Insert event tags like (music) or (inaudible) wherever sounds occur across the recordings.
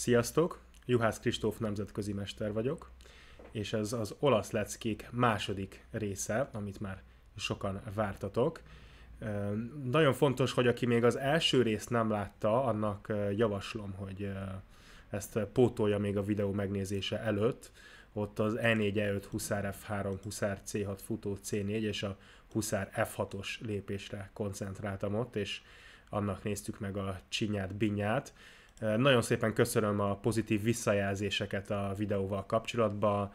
Sziasztok! Juhász Kristóf nemzetközi mester vagyok, és ez az olasz leckék második része, amit már sokan vártatok. Nagyon fontos, hogy aki még az első részt nem látta, annak javaslom, hogy ezt pótolja még a videó megnézése előtt. Ott az E4, E5, Huszár F3, Huszár C6, futó C4 és a Huszár F6-os lépésre koncentráltam ott, és annak néztük meg a csinyát, binyát nagyon szépen köszönöm a pozitív visszajelzéseket a videóval kapcsolatban,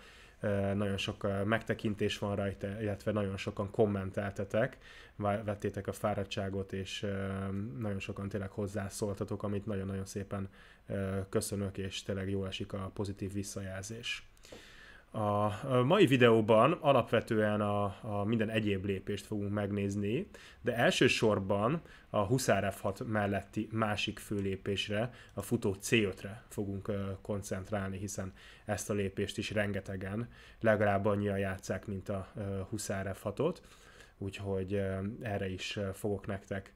nagyon sok megtekintés van rajta, illetve nagyon sokan kommenteltetek, vettétek a fáradtságot, és nagyon sokan tényleg hozzászóltatok, amit nagyon-nagyon szépen köszönök, és tényleg jó esik a pozitív visszajelzés. A mai videóban alapvetően a, a minden egyéb lépést fogunk megnézni, de elsősorban a Huszár F6 melletti másik lépésre, a futó C5-re fogunk koncentrálni, hiszen ezt a lépést is rengetegen legalább annyian játszák, mint a Huszár F6-ot, úgyhogy erre is fogok nektek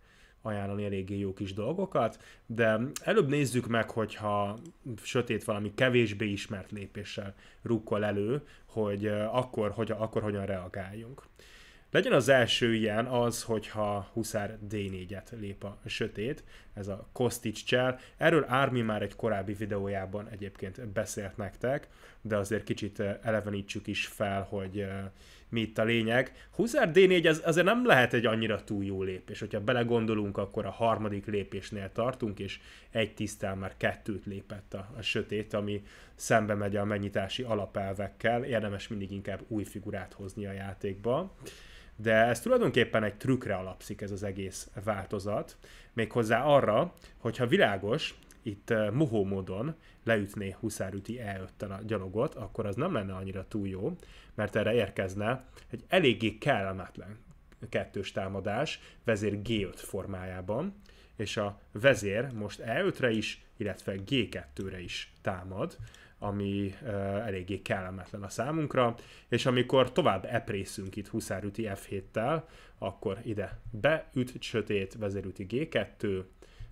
ajánlani eléggé jó kis dolgokat, de előbb nézzük meg, hogyha sötét valami kevésbé ismert lépéssel rukkol elő, hogy akkor, hogy, akkor hogyan reagáljunk. Legyen az első ilyen az, hogyha Huszár D4-et lép a sötét, ez a Kostic csel. Erről Ármi már egy korábbi videójában egyébként beszélt nektek, de azért kicsit eh, elevenítsük is fel, hogy eh, mi itt a lényeg. Huzár D4 az, azért nem lehet egy annyira túl jó lépés. Hogyha belegondolunk, akkor a harmadik lépésnél tartunk, és egy tisztel már kettőt lépett a, a sötét, ami szembe megy a megnyitási alapelvekkel. Érdemes mindig inkább új figurát hozni a játékba. Uh, de ez tulajdonképpen egy trükkre alapszik ez az egész változat, méghozzá arra, hogyha világos, itt uh, eh, mohó módon leütné huszárüti e 5 a gyalogot, akkor az nem lenne annyira túl jó, mert erre érkezne egy eléggé kellemetlen kettős támadás vezér G5 formájában, és a vezér most E5-re is, illetve G2-re is támad, ami uh, eléggé kellemetlen a számunkra, és amikor tovább eprészünk itt huszárüti F7-tel, akkor ide beüt sötét, vezérüti G2,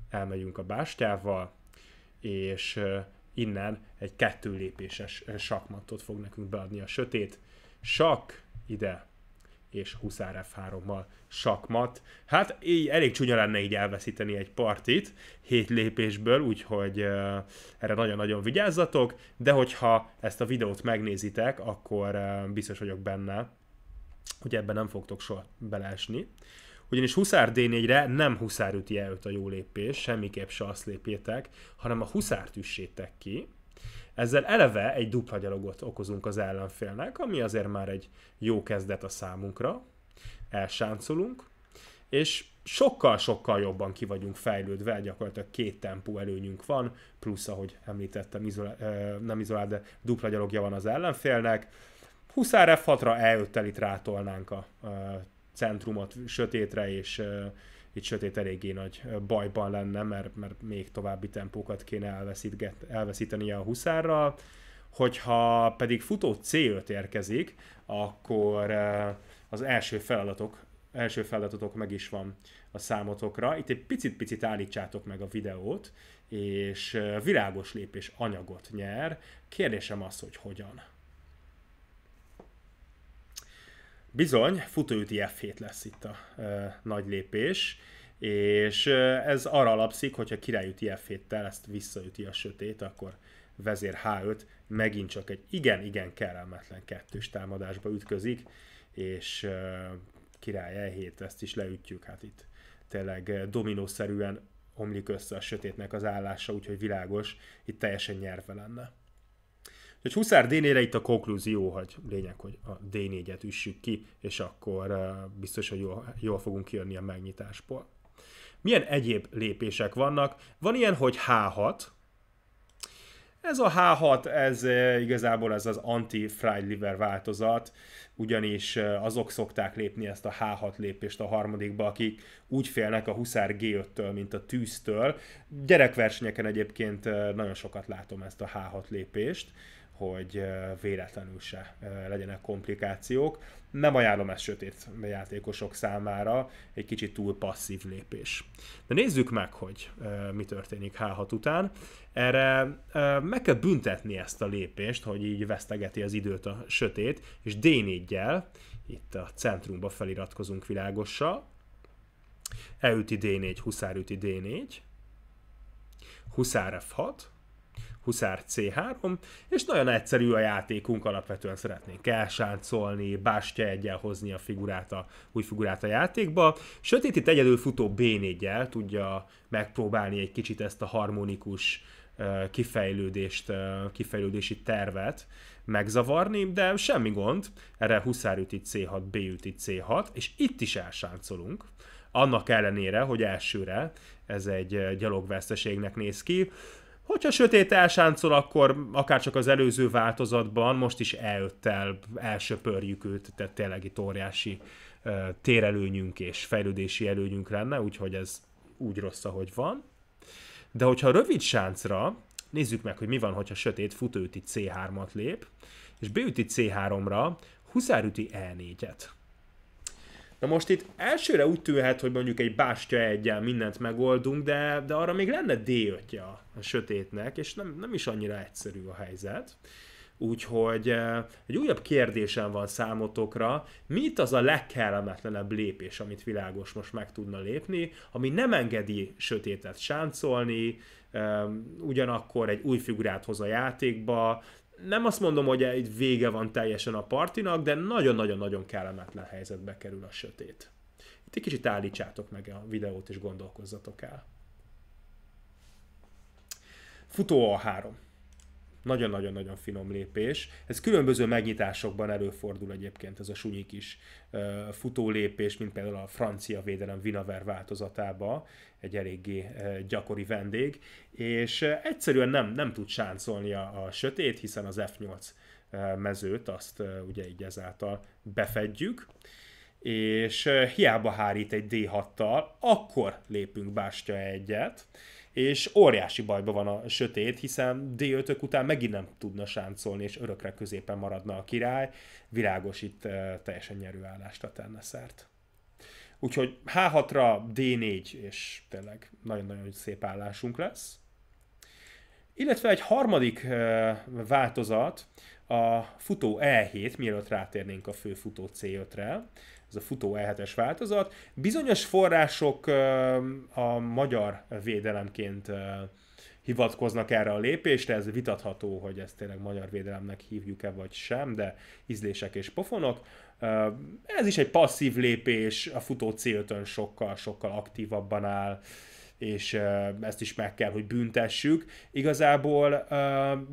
elmegyünk a bástyával, és innen egy kettő lépéses sakmatot fog nekünk beadni a sötét. Sak ide és Huszár F3-mal sakmat. Hát így elég csúnya lenne így elveszíteni egy partit hét lépésből, úgyhogy uh, erre nagyon-nagyon vigyázzatok, de hogyha ezt a videót megnézitek, akkor uh, biztos vagyok benne, hogy ebben nem fogtok soha beleesni. Ugyanis Huszár D4-re nem Huszár üti a jó lépés, semmiképp se azt lépjétek, hanem a Huszárt üssétek ki, ezzel eleve egy dupla gyalogot okozunk az ellenfélnek, ami azért már egy jó kezdet a számunkra. Elsáncolunk, és sokkal-sokkal jobban ki vagyunk fejlődve, gyakorlatilag két tempó előnyünk van, plusz, ahogy említettem, izolá, nem izolált, de dupla gyalogja van az ellenfélnek. Huszár F6-ra E5-tel itt rátolnánk a, a centrumot sötétre, és itt sötét eléggé nagy bajban lenne, mert, mert még további tempókat kéne elveszít, elveszítenie a huszárral. Hogyha pedig futó C5 érkezik, akkor az első feladatok első feladatok meg is van a számotokra. Itt egy picit-picit állítsátok meg a videót, és világos lépés anyagot nyer. Kérdésem az, hogy hogyan. Bizony, futóüti F7 lesz itt a ö, nagy lépés, és ez arra alapszik, hogyha királyüti F7-tel ezt visszaüti a sötét, akkor vezér H5 megint csak egy igen-igen kellemetlen kettős támadásba ütközik, és ö, király E7, ezt is leütjük, hát itt tényleg dominószerűen omlik össze a sötétnek az állása, úgyhogy világos, itt teljesen nyerve lenne hogy Huszár d itt a konklúzió, hogy lényeg, hogy a D4-et üssük ki, és akkor eh, biztos, hogy jól, jól fogunk kijönni a megnyitásból. Milyen egyéb lépések vannak? Van ilyen, hogy H6. Ez a H6, ez eh, igazából ez az anti-fried liver változat, ugyanis eh, azok szokták lépni ezt a H6 lépést a harmadikba, akik úgy félnek a Huszár G5-től, mint a tűztől. Gyerekversenyeken egyébként nagyon sokat látom ezt a H6 lépést hogy véletlenül se legyenek komplikációk. Nem ajánlom ezt sötét játékosok számára, egy kicsit túl passzív lépés. De nézzük meg, hogy mi történik H6 után. Erre meg kell büntetni ezt a lépést, hogy így vesztegeti az időt a sötét, és d 4 itt a centrumba feliratkozunk világossal, eüti D4, huszárüti D4, huszár F6, Huszár C3, és nagyon egyszerű a játékunk, alapvetően szeretnénk elsáncolni, bástya egyel hozni a figurát, a új figurát a játékba. Sötét itt egyedül futó B4-jel tudja megpróbálni egy kicsit ezt a harmonikus kifejlődést, kifejlődési tervet megzavarni, de semmi gond, erre Huszár üti C6, B üti C6, és itt is elsáncolunk, annak ellenére, hogy elsőre ez egy gyalogveszteségnek néz ki. Hogyha sötét elsáncol, akkor akár csak az előző változatban most is eljöttel, elsöpörjük őt, tehát tényleg itt óriási e, térelőnyünk és fejlődési előnyünk lenne, úgyhogy ez úgy rossz, ahogy van. De hogyha rövid sáncra, nézzük meg, hogy mi van, hogyha sötét futőti C3-at lép, és beüti C3-ra, huszárüti E4-et. Na most itt elsőre úgy tűnhet, hogy mondjuk egy bástya egyen mindent megoldunk, de, de arra még lenne d a sötétnek, és nem, nem is annyira egyszerű a helyzet. Úgyhogy eh, egy újabb kérdésem van számotokra, mit az a legkellemetlenebb lépés, amit világos most meg tudna lépni, ami nem engedi sötétet sáncolni, eh, ugyanakkor egy új figurát hoz a játékba, nem azt mondom, hogy egy vége van teljesen a partinak, de nagyon-nagyon-nagyon kellemetlen helyzetbe kerül a sötét. Itt egy kicsit állítsátok meg a videót, és gondolkozzatok el. Futó a három. Nagyon-nagyon-nagyon finom lépés. Ez különböző megnyitásokban előfordul egyébként ez a sunyik is lépés, mint például a francia védelem Vinaver változatába, egy eléggé gyakori vendég, és egyszerűen nem, nem tud sáncolni a, a sötét, hiszen az F8 mezőt azt ugye így ezáltal befedjük, és hiába hárít egy D6-tal, akkor lépünk bástya egyet, és óriási bajban van a sötét, hiszen d után megint nem tudna sáncolni, és örökre középen maradna a király, világos itt e, teljesen nyerő állásra tenne szert. Úgyhogy H6-ra D4, és tényleg nagyon-nagyon szép állásunk lesz. Illetve egy harmadik e, változat, a futó E7, mielőtt rátérnénk a fő futó C5-re, ez a futó E7-es változat. Bizonyos források a magyar védelemként hivatkoznak erre a lépésre, ez vitatható, hogy ezt tényleg magyar védelemnek hívjuk-e vagy sem, de ízlések és pofonok. Ez is egy passzív lépés, a futó c sokkal-sokkal aktívabban áll, és ezt is meg kell, hogy büntessük. Igazából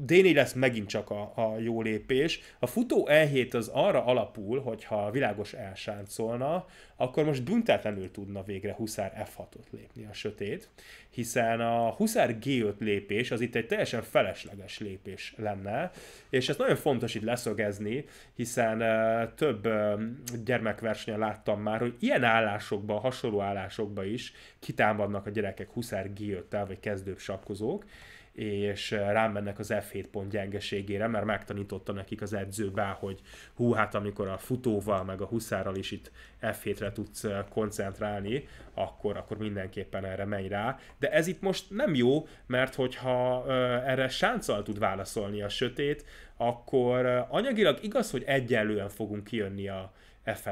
D4 lesz megint csak a, a jó lépés. A futó E7 az arra alapul, hogyha világos elsáncolna, akkor most büntetlenül tudna végre Huszár F6-ot lépni a sötét, hiszen a Huszár G5 lépés az itt egy teljesen felesleges lépés lenne, és ez nagyon fontos itt leszögezni, hiszen több gyermekversenyen láttam már, hogy ilyen állásokban, hasonló állásokban is kitámadnak a gyerek gyerekek huszár g vagy kezdőbb sakkozók, és eh, mennek az F7 pont gyengeségére, mert megtanította nekik az edző hogy hú, hát amikor a futóval, meg a huszárral is itt F7-re tudsz eh, koncentrálni, akkor, akkor mindenképpen erre menj rá. De ez itt most nem jó, mert hogyha eh, erre sánccal tud válaszolni a sötét, akkor anyagilag igaz, hogy egyenlően fogunk kijönni a f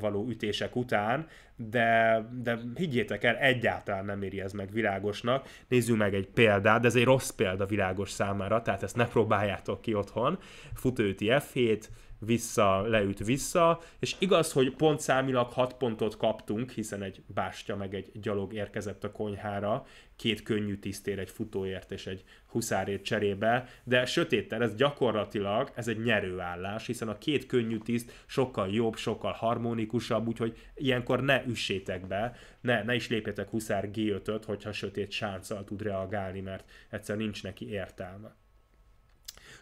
való ütések után, de, de higgyétek el, egyáltalán nem éri ez meg világosnak. nézzük meg egy példát, de ez egy rossz példa világos számára, tehát ezt ne próbáljátok ki otthon. Futőti F7, vissza, leüt vissza, és igaz, hogy pont számilag 6 pontot kaptunk, hiszen egy bástya meg egy gyalog érkezett a konyhára, két könnyű tisztér egy futóért és egy huszárért cserébe, de sötéttel ez gyakorlatilag ez egy nyerőállás, hiszen a két könnyű tiszt sokkal jobb, sokkal harmonikusabb, úgyhogy ilyenkor ne üssétek be, ne, ne is lépjetek huszár G5-öt, hogyha sötét sánccal tud reagálni, mert egyszer nincs neki értelme.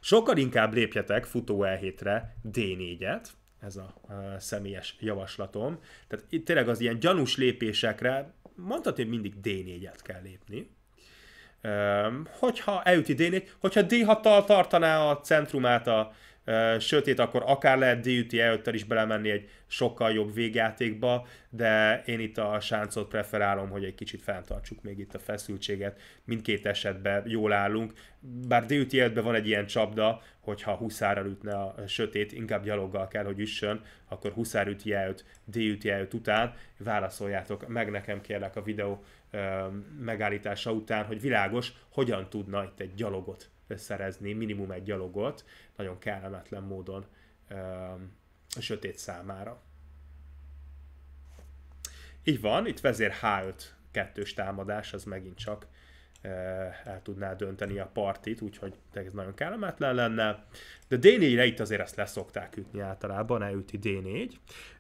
Sokkal inkább lépjetek futó E7-re D4-et, ez a személyes javaslatom. Tehát itt tényleg az ilyen gyanús lépésekre mondhatni, hogy mindig D4-et kell lépni. hogyha elüti D4, hogyha D6-tal tartaná a centrumát a sötét, akkor akár lehet DUT előttel is belemenni egy sokkal jobb végjátékba, de én itt a sáncot preferálom, hogy egy kicsit fenntartsuk még itt a feszültséget. Mindkét esetben jól állunk, bár DUT előttben van egy ilyen csapda, hogyha huszára ütne a sötét, inkább gyaloggal kell, hogy üssön, akkor huszára üti előtt, DUT előtt után, válaszoljátok meg nekem kérlek a videó megállítása után, hogy világos, hogyan tudna itt egy gyalogot szerezni, minimum egy gyalogot, nagyon kellemetlen módon a sötét számára. Így van, itt vezér H5 kettős támadás, az megint csak Eh, el tudná dönteni a partit, úgyhogy ez nagyon kellemetlen lenne. De D4-re itt azért ezt leszokták ütni általában, elüti D4.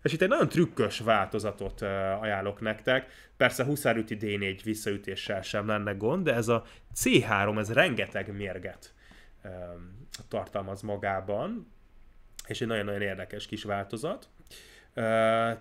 És itt egy nagyon trükkös változatot eh, ajánlok nektek. Persze 20 D4 visszaütéssel sem lenne gond, de ez a C3, ez rengeteg mérget eh, tartalmaz magában, és egy nagyon-nagyon érdekes kis változat.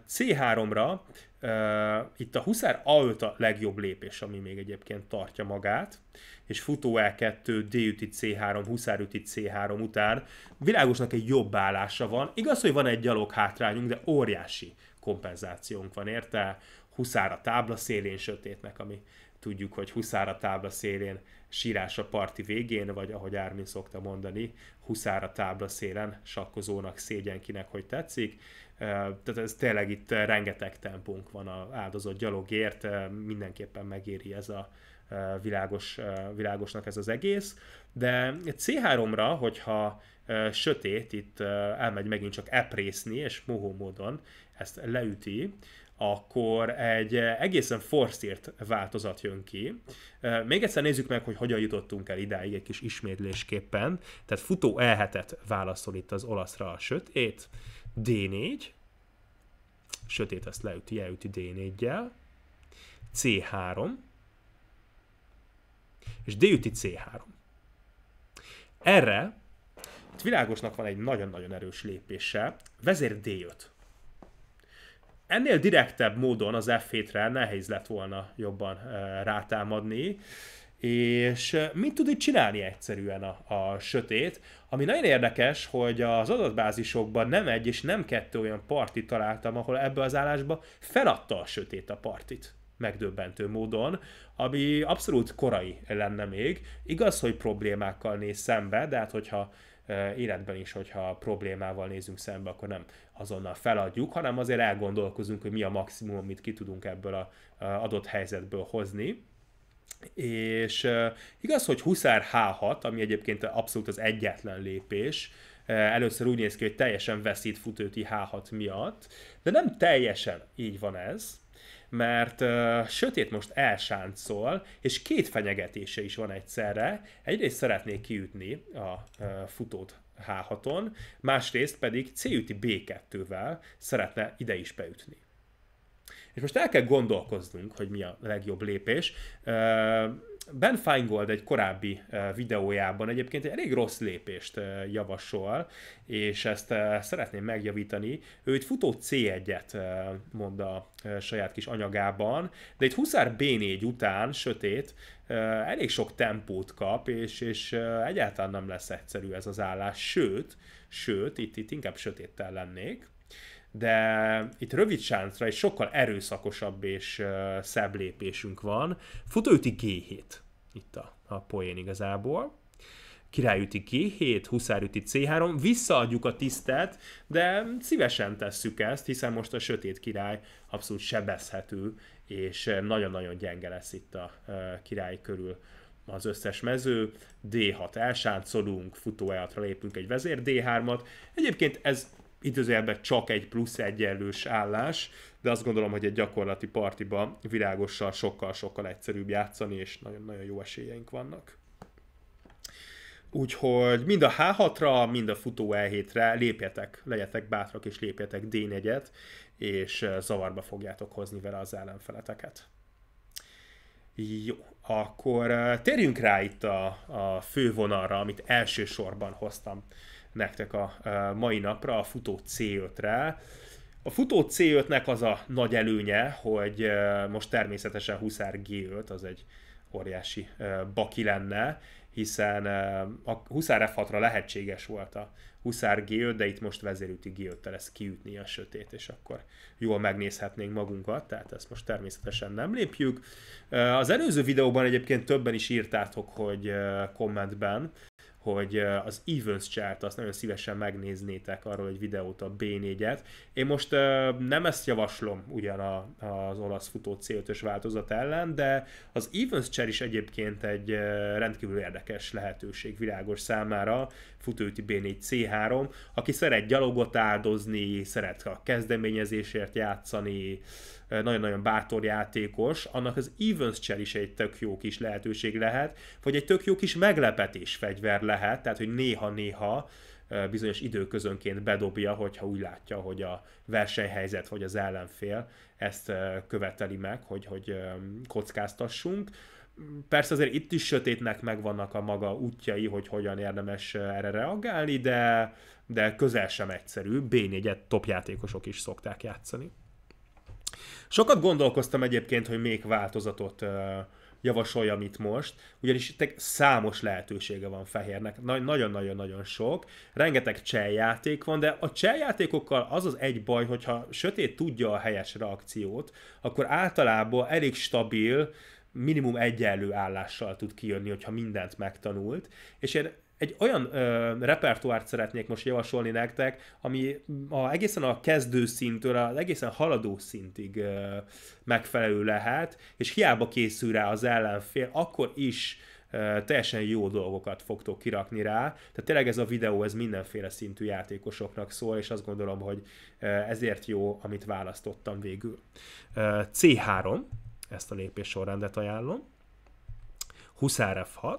C3-ra Uh, itt a Huszár A5 a legjobb lépés, ami még egyébként tartja magát, és futó E2, D-üti C3, Huszárüti C3 után világosnak egy jobb állása van. Igaz, hogy van egy gyalog hátrányunk, de óriási kompenzációnk van érte. Huszár a tábla szélén sötétnek, ami tudjuk, hogy Huszár a tábla szélén, sírás a parti végén, vagy ahogy Ármin szokta mondani, Huszár a tábla szélen, sakkozónak, szégyenkinek, hogy tetszik tehát ez tényleg itt rengeteg tempunk van a áldozott gyalogért, mindenképpen megéri ez a világos, világosnak ez az egész. De C3-ra, hogyha sötét, itt elmegy megint csak eprészni, és mohó módon ezt leüti, akkor egy egészen forszírt változat jön ki. Még egyszer nézzük meg, hogy hogyan jutottunk el idáig egy kis ismétlésképpen. Tehát futó elhetett válaszol itt az olaszra a sötét, D4, sötét ezt leüti, elüti D4-jel, C3, és D üti C3. Erre itt világosnak van egy nagyon-nagyon erős lépése, vezér D5. Ennél direktebb módon az F7-re nehéz lett volna jobban e, rátámadni, és mit tud itt csinálni egyszerűen a, a sötét, ami nagyon érdekes, hogy az adatbázisokban nem egy és nem kettő olyan partit találtam, ahol ebbe az állásba feladta a sötét a partit megdöbbentő módon, ami abszolút korai lenne még. Igaz, hogy problémákkal néz szembe, de hát hogyha életben is, hogyha problémával nézünk szembe, akkor nem azonnal feladjuk, hanem azért elgondolkozunk, hogy mi a maximum, amit ki tudunk ebből az adott helyzetből hozni. És uh, igaz, hogy Huszár H6, ami egyébként abszolút az egyetlen lépés, uh, először úgy néz ki, hogy teljesen veszít futőti H6 miatt, de nem teljesen így van ez, mert uh, Sötét most elsáncol, és két fenyegetése is van egyszerre. Egyrészt szeretné kiütni a uh, futót H6-on, másrészt pedig C üti B2-vel szeretne ide is beütni. És most el kell gondolkoznunk, hogy mi a legjobb lépés. Ben Feingold egy korábbi videójában egyébként egy elég rossz lépést javasol, és ezt szeretném megjavítani. Ő itt futó C1-et mond a saját kis anyagában, de itt Huszár B4 után, sötét, elég sok tempót kap, és, és egyáltalán nem lesz egyszerű ez az állás, sőt, sőt, itt, itt inkább sötéttel lennék, de itt rövid sáncra egy sokkal erőszakosabb és uh, szebb lépésünk van. Futóüti G7, itt a, a poén igazából. Királyüti G7, Huszárüti C3, visszaadjuk a tisztet, de szívesen tesszük ezt, hiszen most a sötét király abszolút sebezhető, és nagyon-nagyon gyenge lesz itt a uh, király körül az összes mező, D6 elsáncolunk, futó e lépünk egy vezér D3-at. Egyébként ez időzőjelben csak egy plusz egyenlős állás, de azt gondolom, hogy egy gyakorlati partiba virágossal sokkal-sokkal egyszerűbb játszani, és nagyon-nagyon jó esélyeink vannak. Úgyhogy mind a H6-ra, mind a futó E7-re lépjetek, legyetek bátrak és lépjetek D4-et, és zavarba fogjátok hozni vele az ellenfeleteket. Jó, akkor térjünk rá itt a, a fővonalra, amit elsősorban hoztam nektek a mai napra, a futó C5-re. A futó C5-nek az a nagy előnye, hogy most természetesen Huszár G5, az egy óriási baki lenne, hiszen a Huszár f lehetséges volt a Huszár g de itt most vezérüti g lesz kiütni a sötét, és akkor jól megnézhetnénk magunkat, tehát ezt most természetesen nem lépjük. Az előző videóban egyébként többen is írtátok, hogy kommentben, hogy az Evans chart azt nagyon szívesen megnéznétek arról egy videót a B4-et. Én most nem ezt javaslom ugyan a, az olasz futó c változat ellen, de az Evans chart is egyébként egy rendkívül érdekes lehetőség világos számára, futőti B4 C3, aki szeret gyalogot áldozni, szeret a kezdeményezésért játszani, nagyon-nagyon bátor játékos, annak az Evans Cser is egy tök jó kis lehetőség lehet, vagy egy tök jó kis meglepetés fegyver lehet, tehát hogy néha-néha bizonyos időközönként bedobja, hogyha úgy látja, hogy a versenyhelyzet vagy az ellenfél ezt követeli meg, hogy, hogy kockáztassunk. Persze azért itt is sötétnek megvannak a maga útjai, hogy hogyan érdemes erre reagálni, de, de közel sem egyszerű. B4-et top játékosok is szokták játszani. Sokat gondolkoztam egyébként, hogy még változatot javasolja, mit itt most, ugyanis itt számos lehetősége van Fehérnek, nagyon-nagyon-nagyon sok, rengeteg cseljáték van, de a cseljátékokkal az az egy baj, hogyha sötét tudja a helyes reakciót, akkor általában elég stabil, minimum egyenlő állással tud kijönni, hogyha mindent megtanult, és én egy olyan ö, repertoárt szeretnék most javasolni nektek, ami a, egészen a kezdő szintől, az egészen haladó szintig ö, megfelelő lehet, és hiába készül rá az ellenfél, akkor is teljesen jó dolgokat fogtok kirakni rá. Tehát tényleg ez a videó, ez mindenféle szintű játékosoknak szól, és azt gondolom, hogy ezért jó, amit választottam végül. C3, ezt a lépés sorrendet ajánlom. Huszár F6,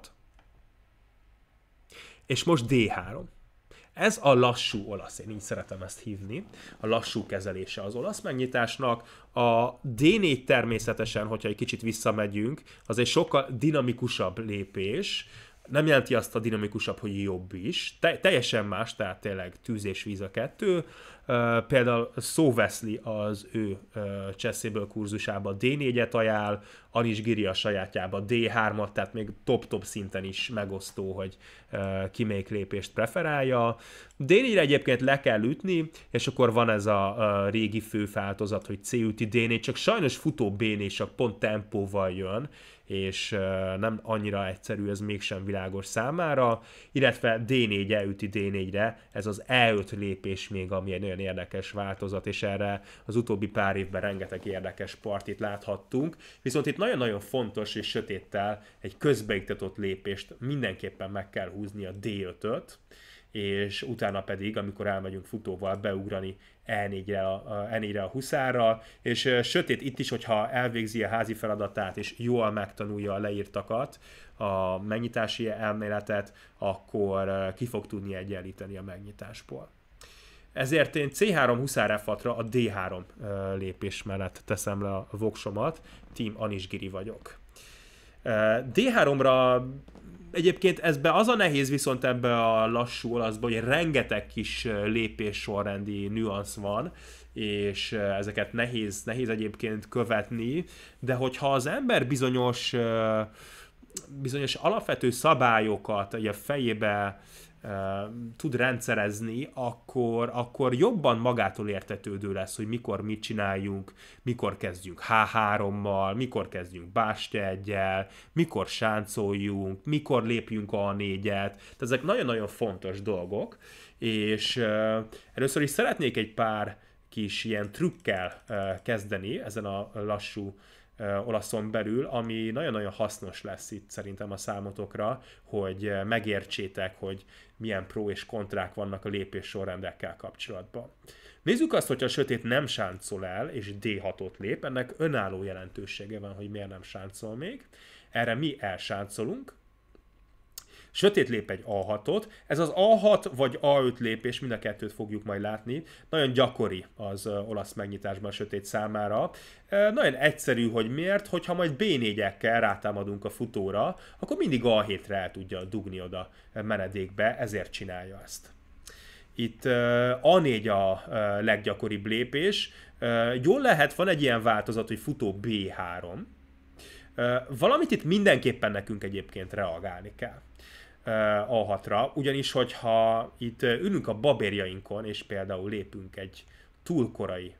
és most D3. Ez a lassú olasz, én így szeretem ezt hívni, a lassú kezelése az olasz megnyitásnak. A D4 természetesen, hogyha egy kicsit visszamegyünk, az egy sokkal dinamikusabb lépés, nem jelenti azt a dinamikusabb, hogy jobb is. Te, teljesen más, tehát tényleg tűz és víz a kettő. Uh, például Szó Veszli az ő uh, Cseszéből kurzusába D4-et ajánl, Anis Giri a sajátjába D3-at, tehát még top-top szinten is megosztó, hogy uh, ki melyik lépést preferálja. d 4 egyébként le kell ütni, és akkor van ez a uh, régi főfáltozat, hogy C üti D4, csak sajnos futó B4 csak pont tempóval jön, és nem annyira egyszerű, ez mégsem világos számára, illetve D4-e üti D4-re, ez az E5 lépés még, ami egy nagyon érdekes változat, és erre az utóbbi pár évben rengeteg érdekes partit láthattunk, viszont itt nagyon-nagyon fontos és sötéttel egy közbeiktatott lépést mindenképpen meg kell húzni a D5-öt, és utána pedig, amikor elmegyünk futóval beugrani E4-re a, E4-re a huszárral, és sötét itt is, hogyha elvégzi a házi feladatát, és jól megtanulja a leírtakat, a megnyitási elméletet, akkor ki fog tudni egyenlíteni a megnyitásból. Ezért én C3 huszár f a D3 lépés mellett teszem le a voksomat, Team Anisgiri vagyok. D3-ra Egyébként ezbe az a nehéz viszont ebbe a lassú olaszba, hogy rengeteg kis lépés sorrendi nüansz van, és ezeket nehéz, nehéz egyébként követni, de hogyha az ember bizonyos bizonyos alapvető szabályokat a fejébe tud rendszerezni, akkor, akkor jobban magától értetődő lesz, hogy mikor mit csináljunk, mikor kezdjünk H3-mal, mikor kezdjünk Báste egyel, mikor sáncoljunk, mikor lépjünk a négyet. Tehát ezek nagyon-nagyon fontos dolgok, és először is szeretnék egy pár kis ilyen trükkel kezdeni ezen a lassú olaszon belül, ami nagyon-nagyon hasznos lesz itt szerintem a számotokra, hogy megértsétek, hogy milyen pró és kontrák vannak a lépés sorrendekkel kapcsolatban. Nézzük azt, hogy a sötét nem sáncol el, és D6-ot lép, ennek önálló jelentősége van, hogy miért nem sáncol még. Erre mi elsáncolunk, Sötét lép egy A6-ot, ez az A6 vagy A5 lépés, mind a kettőt fogjuk majd látni. Nagyon gyakori az olasz megnyitásban a sötét számára. Nagyon egyszerű, hogy miért, hogyha majd B4-ekkel rátámadunk a futóra, akkor mindig A7-re el tudja dugni oda menedékbe, ezért csinálja ezt. Itt A4 a leggyakoribb lépés. Jól lehet, van egy ilyen változat, hogy futó B3. Valamit itt mindenképpen nekünk egyébként reagálni kell. A6-ra, ugyanis hogyha itt ülünk a babérjainkon, és például lépünk egy túl korai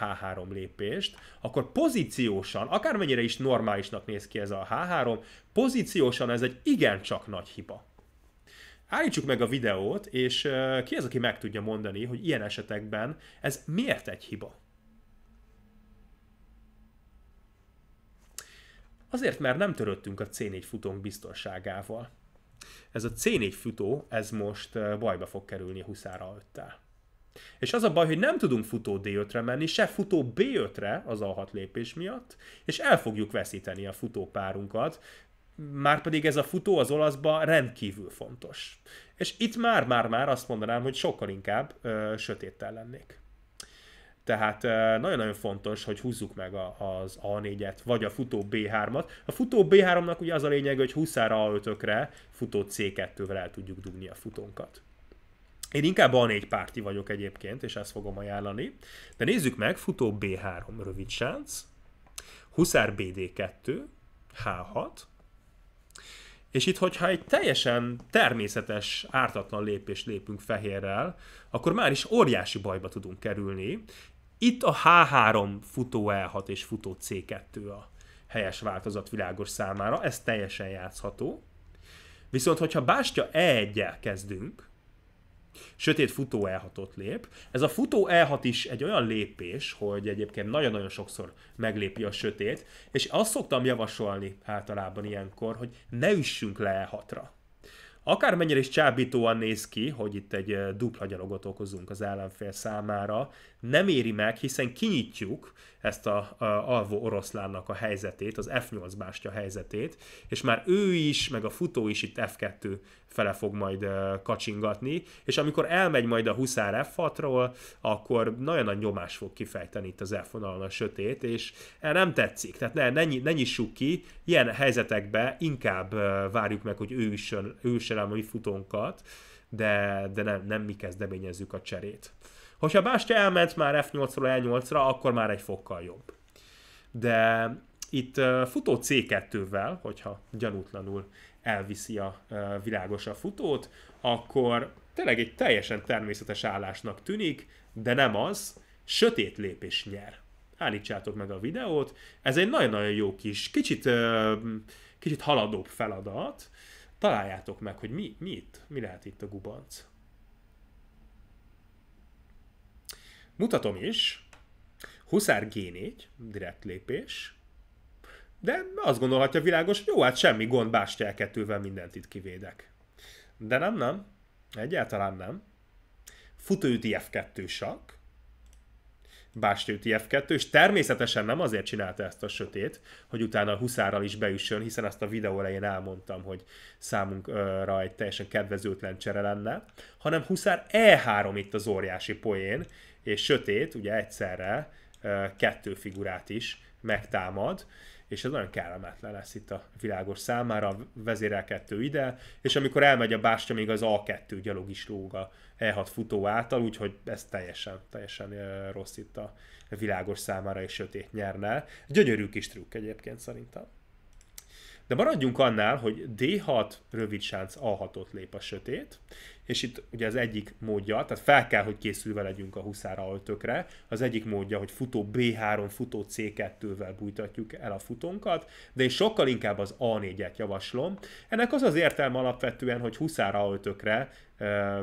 H3 lépést, akkor pozíciósan, akármennyire is normálisnak néz ki ez a H3, pozíciósan ez egy igencsak nagy hiba. Állítsuk meg a videót, és ki az, aki meg tudja mondani, hogy ilyen esetekben ez miért egy hiba? Azért, mert nem töröttünk a C4 futónk biztonságával ez a C4 futó, ez most bajba fog kerülni a huszára 5 És az a baj, hogy nem tudunk futó D5-re menni, se futó B5-re az a 6 lépés miatt, és el fogjuk veszíteni a futópárunkat, márpedig ez a futó az olaszba rendkívül fontos. És itt már-már-már azt mondanám, hogy sokkal inkább ö, sötéttel lennék. Tehát nagyon-nagyon fontos, hogy húzzuk meg a, az A4-et, vagy a futó B3-at. A futó B3-nak ugye az a lényeg, hogy 20-ára A5-ökre futó C2-vel el tudjuk dugni a futónkat. Én inkább A4 párti vagyok egyébként, és ezt fogom ajánlani. De nézzük meg, futó B3 rövid sánc, huszár BD2, H6, és itt, hogyha egy teljesen természetes, ártatlan lépést lépünk fehérrel, akkor már is óriási bajba tudunk kerülni, itt a H3 futó E6 és futó C2 a helyes változat világos számára, ez teljesen játszható. Viszont, hogyha bástya E1-jel kezdünk, sötét futó E6-ot lép. Ez a futó E6 is egy olyan lépés, hogy egyébként nagyon-nagyon sokszor meglépi a sötét, és azt szoktam javasolni általában ilyenkor, hogy ne üssünk le E6-ra akármennyire is csábítóan néz ki, hogy itt egy dupla gyalogot okozunk az ellenfél számára, nem éri meg, hiszen kinyitjuk ezt a, a alvó oroszlánnak a helyzetét, az F8 bástya helyzetét, és már ő is, meg a futó is itt F2 fele fog majd kacsingatni, és amikor elmegy majd a Huszár f akkor nagyon nagy nyomás fog kifejteni itt az f a sötét, és el nem tetszik, tehát ne, ne, ne nyissuk ki, ilyen helyzetekbe inkább várjuk meg, hogy ő üssön, ő üssön a mi futónkat, de, de nem, nem mi kezdeményezzük a cserét. Hogyha Bástya elment már F8-ról E8-ra, akkor már egy fokkal jobb. De itt futó C2-vel, hogyha gyanútlanul elviszi a világos a futót, akkor tényleg egy teljesen természetes állásnak tűnik, de nem az, sötét lépés nyer. Állítsátok meg a videót, ez egy nagyon-nagyon jó kis, kicsit, kicsit haladóbb feladat, találjátok meg, hogy mi, mi itt, mi lehet itt a gubanc. Mutatom is, Huszár G4, direkt lépés, de azt gondolhatja világos, hogy jó, hát semmi gond, bástyák kettővel mindent itt kivédek. De nem, nem. Egyáltalán nem. Futóüti F2 sak. Bástyőti F2, és természetesen nem azért csinálta ezt a sötét, hogy utána a huszárral is beüssön, hiszen azt a videó elején elmondtam, hogy számunkra egy teljesen kedvezőtlen csere lenne, hanem huszár E3 itt az óriási poén, és sötét, ugye egyszerre kettő figurát is megtámad, és ez nagyon kellemetlen lesz itt a világos számára, vezérel kettő ide, és amikor elmegy a bástya, még az A2 gyalog is lóg a E6 futó által, úgyhogy ez teljesen, teljesen rossz itt a világos számára, és sötét nyerne. Gyönyörű kis trükk egyébként szerintem. De maradjunk annál, hogy D6 rövid sánc A6-ot lép a sötét, és itt ugye az egyik módja, tehát fel kell, hogy készülve legyünk a huszára öltökre, az egyik módja, hogy futó B3, futó C2-vel bújtatjuk el a futónkat, de én sokkal inkább az A4-et javaslom. Ennek az az értelme alapvetően, hogy huszára öltökre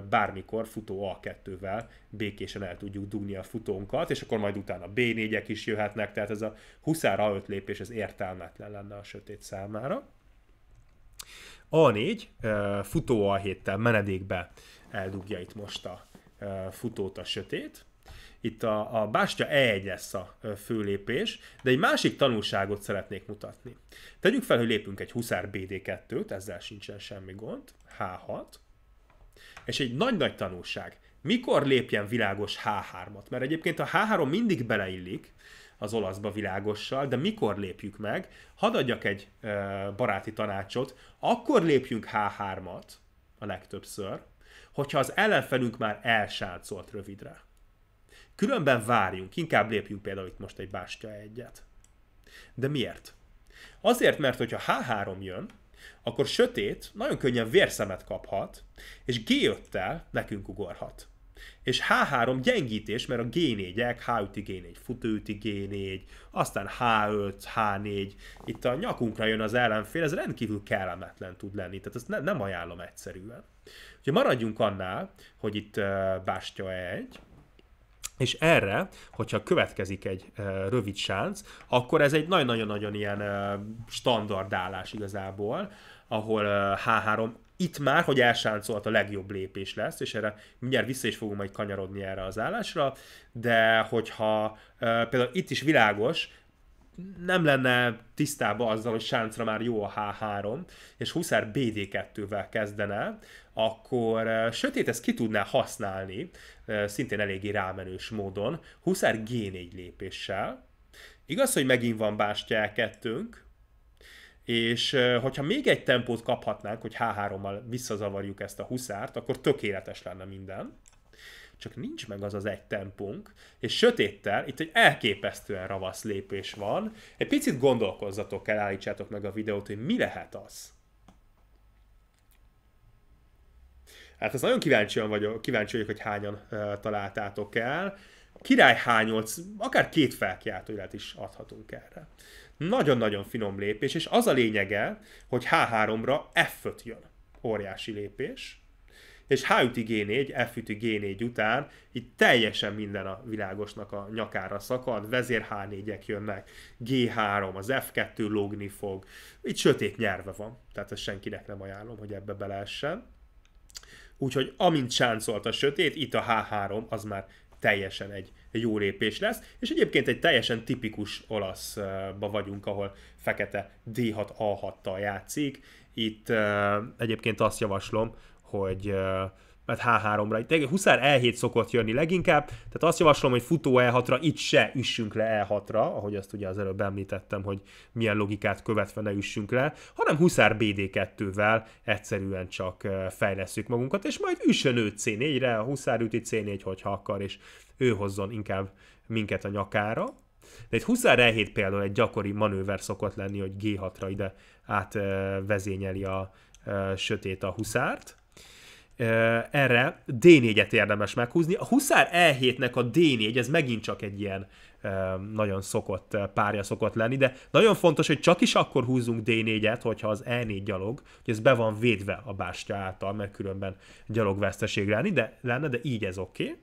bármikor futó A2-vel békésen el tudjuk dugni a futónkat, és akkor majd utána B4-ek is jöhetnek, tehát ez a huszára öt lépés az értelmetlen lenne a sötét számára. A4 futó a héttel menedékbe eldugja itt most a futót a sötét. Itt a, a bástya E1 lesz a főlépés, de egy másik tanulságot szeretnék mutatni. Tegyük fel, hogy lépünk egy huszár BD2-t, ezzel sincsen semmi gond, H6, és egy nagy-nagy tanulság, mikor lépjen világos H3-at, mert egyébként a H3 mindig beleillik, az olaszba világossal, de mikor lépjük meg? Hadd adjak egy baráti tanácsot, akkor lépjünk H3-at a legtöbbször, hogyha az ellenfelünk már elsáncolt rövidre. Különben várjunk, inkább lépjünk például itt most egy bástya egyet. De miért? Azért, mert hogyha H3 jön, akkor sötét nagyon könnyen vérszemet kaphat, és G5-tel nekünk ugorhat és H3 gyengítés, mert a G4-ek, h 5 G4, futóüti G4, aztán H5, H4, itt a nyakunkra jön az ellenfél, ez rendkívül kellemetlen tud lenni, tehát ezt ne, nem ajánlom egyszerűen. Úgyhogy maradjunk annál, hogy itt uh, bástya egy, és erre, hogyha következik egy uh, rövid sánc, akkor ez egy nagyon-nagyon-nagyon ilyen uh, standardálás igazából, ahol uh, H3 itt már, hogy elsáncolt a legjobb lépés lesz, és erre mindjárt vissza is fogunk majd kanyarodni erre az állásra, de hogyha például itt is világos, nem lenne tisztában azzal, hogy Sáncra már jó a H3, és Huszár BD2-vel kezdene, akkor Sötét ezt ki tudná használni, szintén eléggé rámenős módon, Huszár G4 lépéssel. Igaz, hogy megint van bástyá és hogyha még egy tempót kaphatnánk, hogy H3-mal visszazavarjuk ezt a huszárt, akkor tökéletes lenne minden. Csak nincs meg az az egy tempunk. és sötéttel itt egy elképesztően ravasz lépés van. Egy picit gondolkozzatok el, állítsátok meg a videót, hogy mi lehet az. Hát ez nagyon kíváncsian vagyok, kíváncsi vagyok, hogy hányan uh, találtátok el. Király H8, akár két felkiáltójelet is adhatunk erre. Nagyon-nagyon finom lépés, és az a lényege, hogy H3-ra F5 jön. Óriási lépés. És h 5 G4, f 5 G4 után itt teljesen minden a világosnak a nyakára szakad, vezér H4-ek jönnek, G3, az F2 lógni fog, itt sötét nyerve van, tehát ezt senkinek nem ajánlom, hogy ebbe beleessen. Úgyhogy amint sáncolt a sötét, itt a H3 az már teljesen egy jó lépés lesz, és egyébként egy teljesen tipikus olaszba vagyunk, ahol fekete D6-A6-tal játszik. Itt egyébként azt javaslom, hogy mert H3-ra. Itt Huszár E7 szokott jönni leginkább, tehát azt javaslom, hogy futó E6-ra itt se üssünk le E6-ra, ahogy azt ugye az előbb említettem, hogy milyen logikát követve ne üssünk le, hanem Huszár BD2-vel egyszerűen csak fejleszünk magunkat, és majd üssön ő C4-re, a Huszár üti C4, hogyha akar, és ő hozzon inkább minket a nyakára. De itt Huszár E7 például egy gyakori manőver szokott lenni, hogy G6-ra ide átvezényeli a sötét a huszárt erre D4-et érdemes meghúzni. A Huszár E7-nek a D4, ez megint csak egy ilyen nagyon szokott párja szokott lenni, de nagyon fontos, hogy csak is akkor húzzunk D4-et, hogyha az E4 gyalog, hogy ez be van védve a bástya által, mert különben gyalogveszteség lenni, de, lenne, de így ez oké. Okay.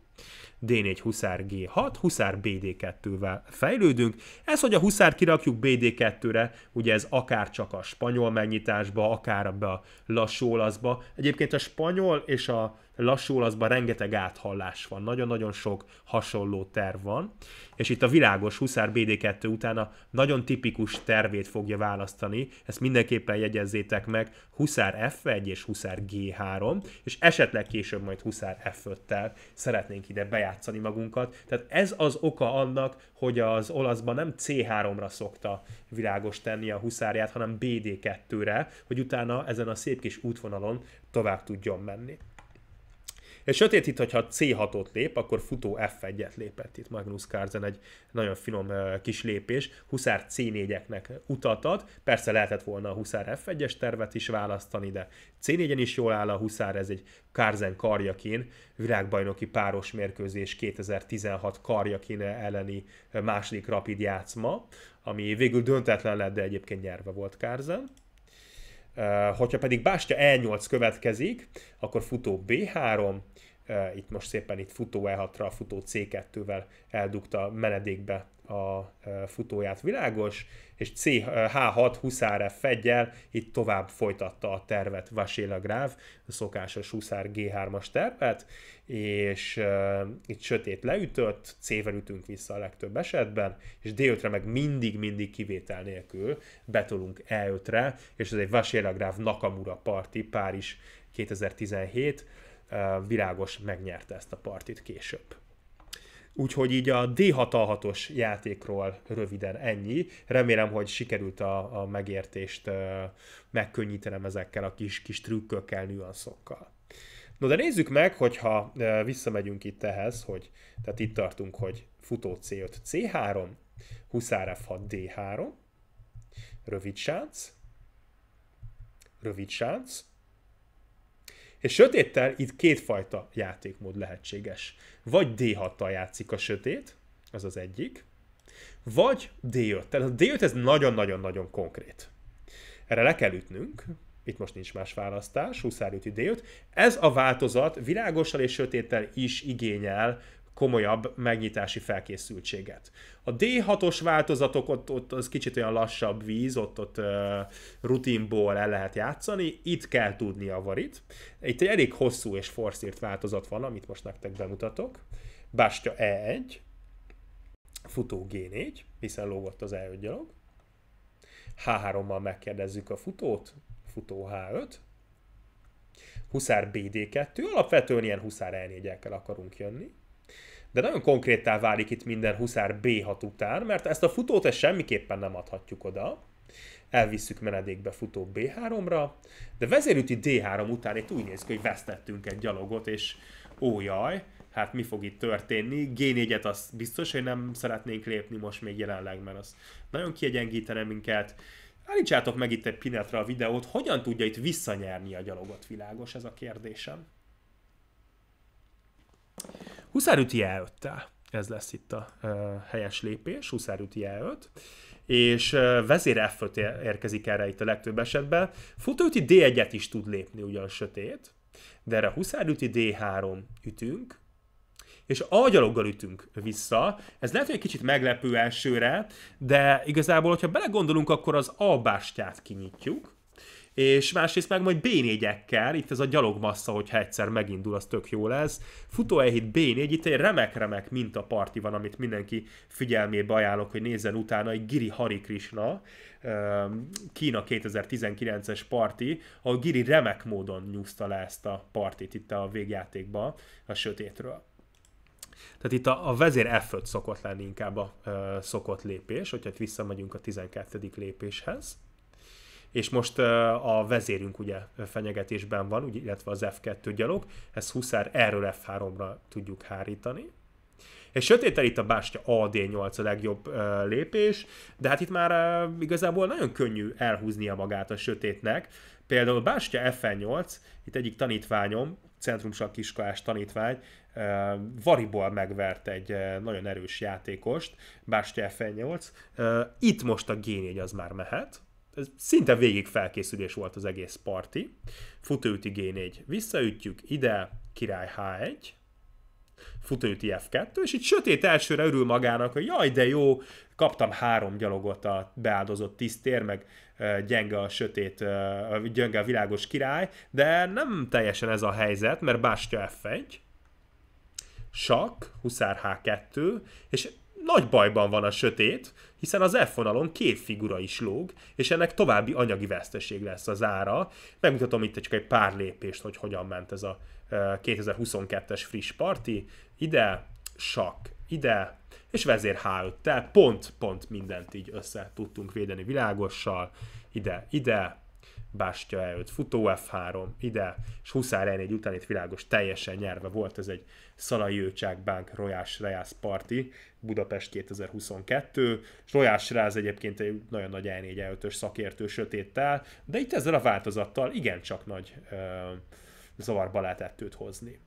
D4 Huszár G6, Huszár BD2-vel fejlődünk. Ez, hogy a Huszár kirakjuk BD2-re, ugye ez akár csak a spanyol megnyitásba, akár be a lassú olaszba. Egyébként a spanyol és a lassú olaszban rengeteg áthallás van, nagyon-nagyon sok hasonló terv van, és itt a világos Huszár BD2 után a nagyon tipikus tervét fogja választani, ezt mindenképpen jegyezzétek meg, Huszár F1 és Huszár G3, és esetleg később majd Huszár F5-tel szeretnénk ide bejárni lejátszani magunkat. Tehát ez az oka annak, hogy az olaszban nem C3-ra szokta világos tenni a huszárját, hanem BD2-re, hogy utána ezen a szép kis útvonalon tovább tudjon menni. Egy sötét itt, hogyha C6-ot lép, akkor futó F1-et lépett itt Magnus Carlsen, egy nagyon finom kis lépés, Huszár C4-eknek utat ad, persze lehetett volna a Huszár F1-es tervet is választani, de C4-en is jól áll a Huszár, ez egy Carlsen karjakin, világbajnoki páros mérkőzés 2016 karjakén elleni második rapid játszma, ami végül döntetlen lett, de egyébként nyerve volt Carlsen. Hogyha pedig Bástya E8 következik, akkor futó B3, itt most szépen itt futó E6-ra, futó C2-vel eldugta menedékbe a futóját világos, és h 6 huszár f itt tovább folytatta a tervet Vaséla Gráv, a szokásos huszár G3-as tervet, és uh, itt sötét leütött, C-vel ütünk vissza a legtöbb esetben, és D5-re meg mindig-mindig kivétel nélkül betolunk E5-re, és ez egy Vaséla Gráv Nakamura parti, Párizs 2017, világos megnyerte ezt a partit később. Úgyhogy így a D6 játékról röviden ennyi. Remélem, hogy sikerült a, a megértést megkönnyítenem ezekkel a kis, kis trükkökkel, nüanszokkal. No de nézzük meg, hogyha visszamegyünk itt ehhez, hogy tehát itt tartunk, hogy futó C5, C3, huszár F6, D3, rövid sánc, rövid sánc, és sötéttel itt kétfajta játékmód lehetséges. Vagy D6-tal játszik a sötét, az az egyik, vagy D5-tel. A D5 ez nagyon-nagyon-nagyon konkrét. Erre le kell ütnünk, itt most nincs más választás, huszárütű D5. Ez a változat világosal és sötéttel is igényel komolyabb megnyitási felkészültséget. A D6-os változatok, ott, ott az kicsit olyan lassabb víz, ott, ott uh, rutinból el lehet játszani, itt kell tudni a varit. Itt egy elég hosszú és forszírt változat van, amit most nektek bemutatok. Bástya E1, futó G4, hiszen lógott az E5 gyalog. H3-mal megkérdezzük a futót, futó H5, Huszár BD2, alapvetően ilyen Huszár E4-ekkel akarunk jönni de nagyon konkrétá válik itt minden Huszár B6 után, mert ezt a futót ezt semmiképpen nem adhatjuk oda, elvisszük menedékbe futó B3-ra, de vezérüti D3 után itt úgy néz ki, hogy vesztettünk egy gyalogot, és jaj, hát mi fog itt történni. G4-et azt biztos, hogy nem szeretnénk lépni most még jelenleg, mert az nagyon kiegyengítene minket. Állítsátok meg itt egy pinetre a videót, hogyan tudja itt visszanyerni a gyalogot világos, ez a kérdésem. Huszárüti e 5 Ez lesz itt a uh, helyes lépés, Huszárüti E5 és vezér f érkezik erre itt a legtöbb esetben. Futóüti D1-et is tud lépni ugyan sötét, de erre huszárüti D3 ütünk, és algyaloggal ütünk vissza. Ez lehet, hogy egy kicsit meglepő elsőre, de igazából, hogyha belegondolunk, akkor az A bástyát kinyitjuk, és másrészt meg majd B4-ekkel, itt ez a gyalogmassza, hogyha egyszer megindul, az tök jó lesz. Futó e B4, itt egy remek-remek mintaparti van, amit mindenki figyelmébe ajánlok, hogy nézzen utána, egy Giri Hari Krishna, Kína 2019-es parti, ahol Giri remek módon nyúzta le ezt a partit itt a végjátékba, a sötétről. Tehát itt a, a vezér F5 szokott lenni inkább a ö, szokott lépés, hogyha visszamegyünk a 12. lépéshez és most a vezérünk ugye fenyegetésben van, ugye, illetve az F2 gyalog, ezt Huszár erről F3-ra tudjuk hárítani. És sötét itt a bástya AD8 a legjobb ö, lépés, de hát itt már ö, igazából nagyon könnyű elhúznia magát a sötétnek. Például a bástya f 8 itt egyik tanítványom, centrumsak kiskolás tanítvány, ö, variból megvert egy ö, nagyon erős játékost, bástya f 8 Ö, itt most a G4 az már mehet, ez szinte végig felkészülés volt az egész parti. Futőti G4, visszaütjük, ide, király H1, futőti F2, és itt sötét elsőre örül magának, hogy jaj, de jó, kaptam három gyalogot a beáldozott tisztér, meg gyenge a sötét, gyenge a világos király, de nem teljesen ez a helyzet, mert Bástya F1, Sak, Huszár H2, és nagy bajban van a sötét, hiszen az F két figura is lóg, és ennek további anyagi veszteség lesz az ára. Megmutatom itt csak egy pár lépést, hogy hogyan ment ez a 2022-es friss parti. Ide, sak, ide, és vezér H5. Tehát pont, pont mindent így össze tudtunk védeni világossal. Ide, ide, Bástya előtt, futó F3, ide, és Huszár egy után itt világos teljesen nyerve volt, ez egy Szalai Őcsák Bank Rojás Reász Parti, Budapest 2022, és Rojás Reász egyébként egy nagyon nagy E4 5 szakértő sötéttel, de itt ezzel a változattal igencsak nagy ö, zavarba őt hozni.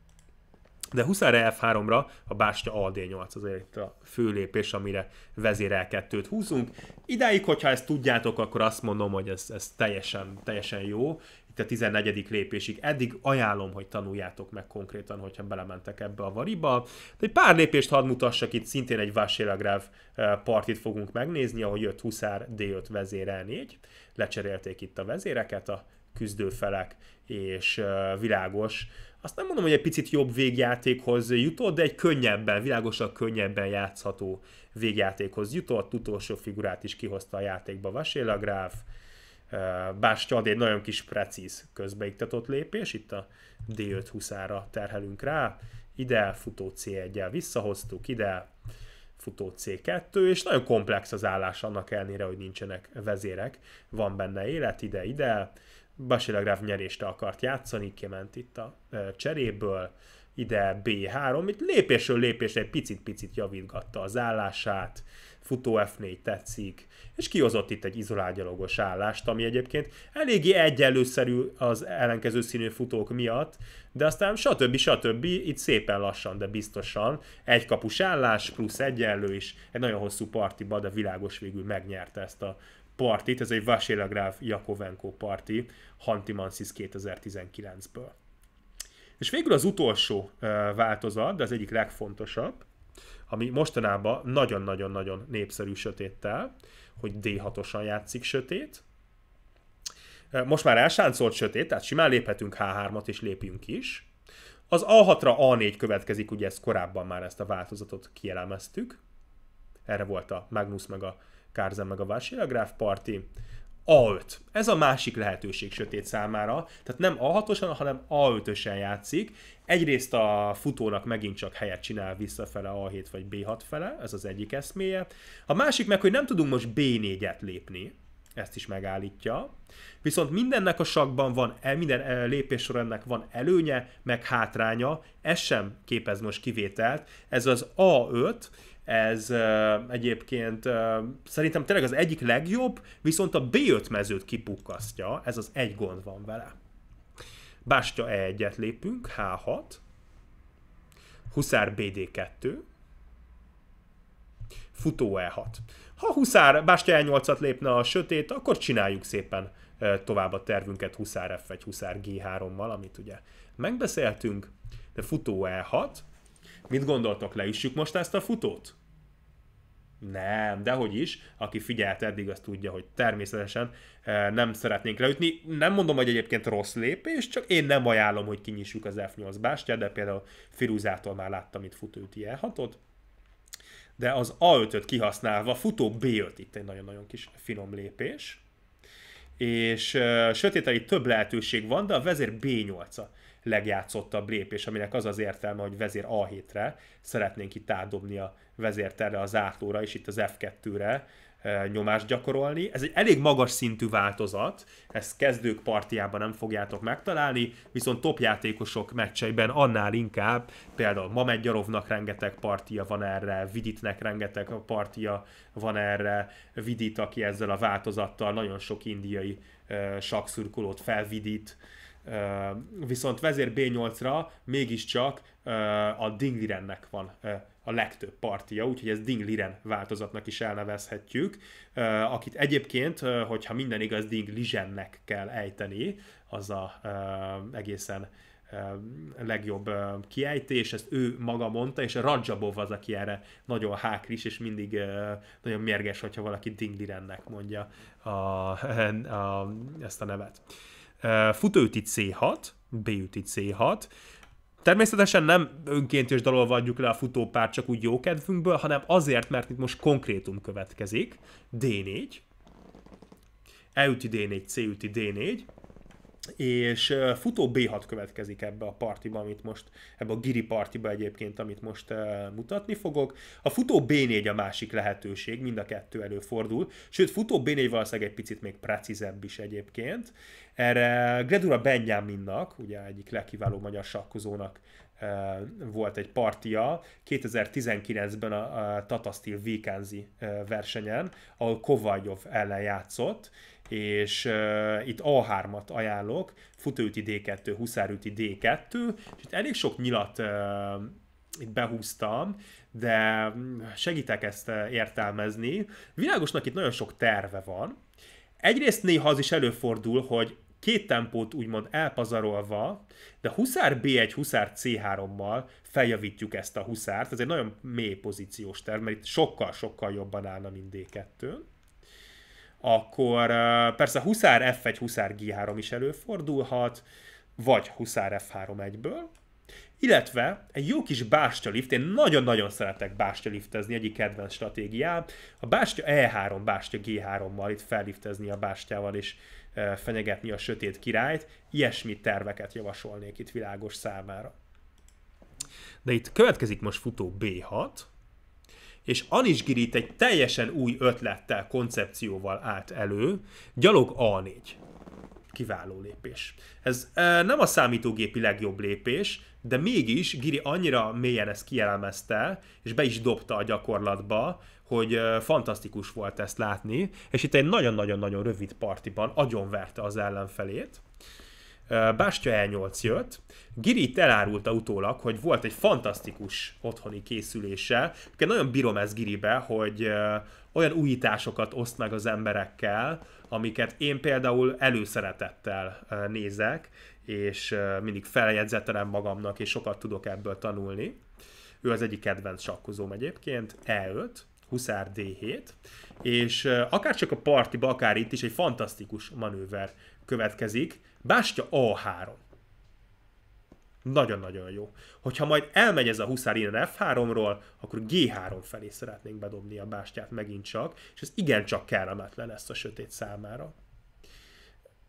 De Huszár e F3-ra a Bástya AD8 azért a fő lépés, amire vezérel kettőt húzunk. Idáig, hogyha ezt tudjátok, akkor azt mondom, hogy ez, ez teljesen, teljesen jó. Itt a 14. lépésig. Eddig ajánlom, hogy tanuljátok meg konkrétan, hogyha belementek ebbe a variba. De egy pár lépést hadd mutassak, itt szintén egy Vasélagráv eh, partit fogunk megnézni, ahogy jött Huszár D5 vezérel 4. Lecserélték itt a vezéreket, a küzdőfelek, és eh, világos, azt nem mondom, hogy egy picit jobb végjátékhoz jutott, de egy könnyebben, világosan könnyebben játszható végjátékhoz jutott, utolsó figurát is kihozta a játékba Vaséla Gráf, bár Stad egy nagyon kis precíz közbeiktatott lépés, itt a d 5 ra terhelünk rá, ide futó c 1 visszahoztuk, ide futó C2, és nagyon komplex az állás annak ellenére, hogy nincsenek vezérek, van benne élet ide-ide, Basilagráv nyerésre akart játszani, kiment itt a cseréből, ide B3, itt lépésről lépésre egy picit-picit javítgatta az állását, futó F4 tetszik, és kihozott itt egy izolágyalogos állást, ami egyébként eléggé egyenlőszerű az ellenkező színű futók miatt, de aztán stb. stb. itt szépen lassan, de biztosan egy kapus állás plusz egyenlő is egy nagyon hosszú partiba, de világos végül megnyerte ezt a partit, ez egy Vasilagráv Jakovenko parti, Hantimansis 2019-ből. És végül az utolsó változat, de az egyik legfontosabb, ami mostanában nagyon-nagyon-nagyon népszerű sötéttel, hogy D6-osan játszik sötét. Most már elsáncolt sötét, tehát simán léphetünk H3-at és lépjünk is. Az A6-ra A4 következik, ugye ezt korábban már ezt a változatot kielemeztük. Erre volt a Magnus meg a Kárzen meg a Vásira Graf Party. A5. Ez a másik lehetőség sötét számára, tehát nem A6-osan, hanem A5-ösen játszik. Egyrészt a futónak megint csak helyet csinál visszafele A7 vagy B6 fele, ez az egyik eszméje. A másik meg, hogy nem tudunk most B4-et lépni, ezt is megállítja. Viszont mindennek a sakban van, e, minden e, lépéssorrendnek van előnye, meg hátránya, ez sem képez most kivételt. Ez az A5, ez uh, egyébként uh, szerintem tényleg az egyik legjobb, viszont a B5 mezőt kipukkasztja, ez az egy gond van vele. Bástya E1-et lépünk, H6, Huszár BD2, futó E6. Ha Huszár Bástya E8-at lépne a sötét, akkor csináljuk szépen uh, tovább a tervünket Huszár F1, Huszár G3-mal, amit ugye megbeszéltünk, de futó E6, Mit gondoltok, leüssük most ezt a futót? Nem, dehogy is. Aki figyelt eddig, azt tudja, hogy természetesen eh, nem szeretnénk leütni. Nem mondom, hogy egyébként rossz lépés, csak én nem ajánlom, hogy kinyissuk az F8 bástyát, de például Firuzától már láttam itt futőt ilyen hatot. De az A5-öt kihasználva futó B5 itt egy nagyon-nagyon kis finom lépés. És eh, sötételi több lehetőség van, de a vezér B8-a legjátszottabb lépés, aminek az az értelme, hogy vezér A7-re szeretnénk itt átdobni a vezért erre a zártóra, és itt az F2-re nyomást gyakorolni. Ez egy elég magas szintű változat, ezt kezdők partiában nem fogjátok megtalálni, viszont topjátékosok meccseiben annál inkább, például Mamedgyarovnak rengeteg partia van erre, Viditnek rengeteg partia van erre, Vidit, aki ezzel a változattal nagyon sok indiai sakszurkolót felvidít, viszont vezér B8-ra mégiscsak a Lirennek van a legtöbb partia, úgyhogy ez Liren változatnak is elnevezhetjük, akit egyébként, hogyha minden igaz, Lizennek kell ejteni, az a egészen legjobb kiejtés, ezt ő maga mondta, és a Radzsabov az, aki erre nagyon hákris, és mindig nagyon mérges, hogyha valaki Lirennek mondja a, (laughs) a, ezt a nevet futőti C6, B-üti C6, Természetesen nem önkéntes dalolva adjuk le a futópár csak úgy jó kedvünkből, hanem azért, mert itt most konkrétum következik. D4, E üti D4, C üti D4, és futó B6 következik ebbe a partiba, amit most, ebbe a giri partiba egyébként, amit most mutatni fogok. A futó B4 a másik lehetőség, mind a kettő előfordul, sőt futó B4 valószínűleg egy picit még precízebb is egyébként. Erre Gredura Benjaminnak, ugye egyik legkiváló magyar sakkozónak volt egy partia 2019-ben a, a Tatasztil versenyen, ahol Kovágyov ellen játszott, és uh, itt A3-at ajánlok, futóüti D2, huszárüti D2, és itt elég sok nyilat uh, itt behúztam, de segítek ezt értelmezni. Világosnak itt nagyon sok terve van. Egyrészt néha az is előfordul, hogy két tempót úgymond elpazarolva, de Huszár B1, Huszár C3-mal feljavítjuk ezt a Huszárt. Ez egy nagyon mély pozíciós terv, mert itt sokkal-sokkal jobban állna, mint D2-n akkor persze Huszár F1, Huszár G3 is előfordulhat, vagy Huszár f 3 egyből, illetve egy jó kis lift, én nagyon-nagyon szeretek bástyaliftezni, egyik kedvenc stratégiám, a bástya E3, bástya G3-mal itt felliftezni a bástyával és fenyegetni a sötét királyt, ilyesmi terveket javasolnék itt világos számára. De itt következik most futó B6, és Anis Girit egy teljesen új ötlettel, koncepcióval állt elő, gyalog A4. Kiváló lépés. Ez e, nem a számítógépi legjobb lépés, de mégis Giri annyira mélyen ezt kielemezte, és be is dobta a gyakorlatba, hogy e, fantasztikus volt ezt látni, és itt egy nagyon-nagyon-nagyon rövid partiban agyonverte az ellenfelét, Bástya E8 jött, Girit elárulta utólag, hogy volt egy fantasztikus otthoni készülése. Egyébként nagyon bírom ez Giribe, hogy olyan újításokat oszt meg az emberekkel, amiket én például előszeretettel nézek, és mindig feljegyzetelem magamnak, és sokat tudok ebből tanulni. Ő az egyik kedvenc sakkozóm egyébként, E5, Huszár D7, és akár csak a partiba, akár itt is egy fantasztikus manőver következik, Bástya A3. Nagyon-nagyon jó. Hogyha majd elmegy ez a huszár innen F3-ról, akkor G3 felé szeretnénk bedobni a bástyát megint csak, és ez igencsak kellemetlen lesz a sötét számára.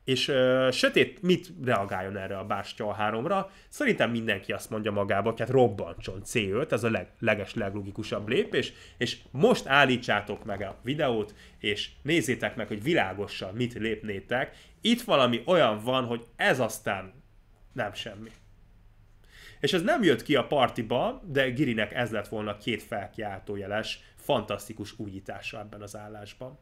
És ö, sötét mit reagáljon erre a Bástya 3-ra? Szerintem mindenki azt mondja magába, hogy hát robbantson C5, ez a leg, leges, leglogikusabb lépés, és most állítsátok meg a videót, és nézzétek meg, hogy világosan mit lépnétek. Itt valami olyan van, hogy ez aztán nem semmi. És ez nem jött ki a partiba, de Girinek ez lett volna két felkiáltójeles, fantasztikus újítása ebben az állásban.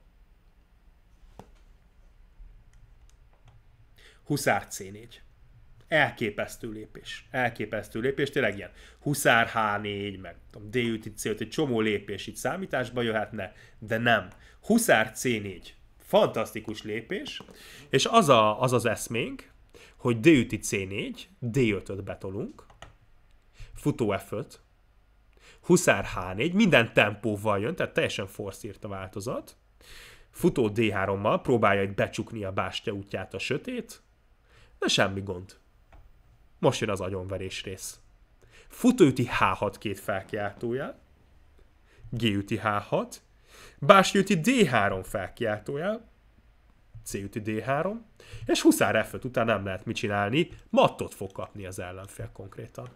Huszár C4. Elképesztő lépés. Elképesztő lépés, tényleg ilyen Huszár H4, meg tudom, c egy csomó lépés itt számításba jöhetne, de nem. Huszár C4. Fantasztikus lépés, és az a, az, az eszménk, hogy c 4 d D5-öt betolunk, futó F5, Huszár H4, minden tempóval jön, tehát teljesen force a változat, futó D3-mal próbálja egy becsukni a bástya útját a sötét, de semmi gond. Most jön az agyonverés rész. Futőti H6 két felkiáltója, G-üti H6, Básnyüti D3 felkiáltója, C-üti D3, és Huszár f után nem lehet mit csinálni, mattot fog kapni az ellenfél konkrétan.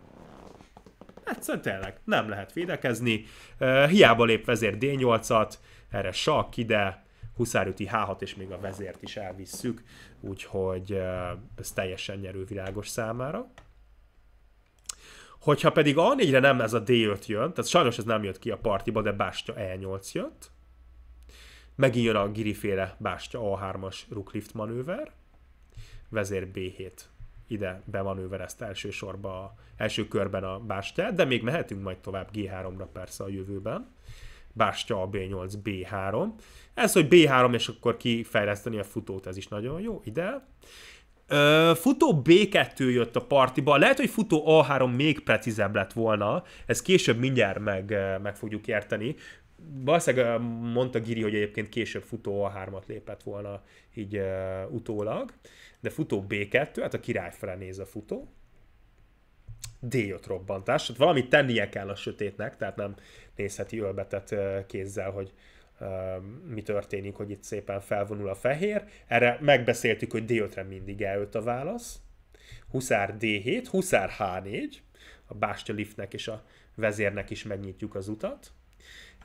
Egyszerűen tényleg nem lehet védekezni, hiába lép vezér D8-at, erre sakk ide, huszárüti H6 és még a vezért is elvisszük, úgyhogy ez teljesen nyerő világos számára. Hogyha pedig A4-re nem ez a D5 jön, tehát sajnos ez nem jött ki a partiba, de Bástya E8 jött, megint jön a giriféle Bástya A3-as ruklift manőver, vezér B7 ide bemanőverezt elsősorban, első körben a Bástyát, de még mehetünk majd tovább G3-ra persze a jövőben Bástya a B8, B3. Ez, hogy B3, és akkor kifejleszteni a futót, ez is nagyon jó, ide. Ö, futó B2 jött a partiba, lehet, hogy futó A3 még precízebb lett volna, ez később mindjárt meg, meg fogjuk érteni. Valószínűleg mondta Giri, hogy egyébként később futó A3-at lépett volna így ö, utólag, de futó B2, hát a király fele néz a futó. D5 robbantás, tehát valamit tennie kell a sötétnek, tehát nem, nézheti ölbetett kézzel, hogy mi történik, hogy itt szépen felvonul a fehér. Erre megbeszéltük, hogy D5-re mindig eljött a válasz. Huszár D7, Huszár H4, a Bástya liftnek és a vezérnek is megnyitjuk az utat.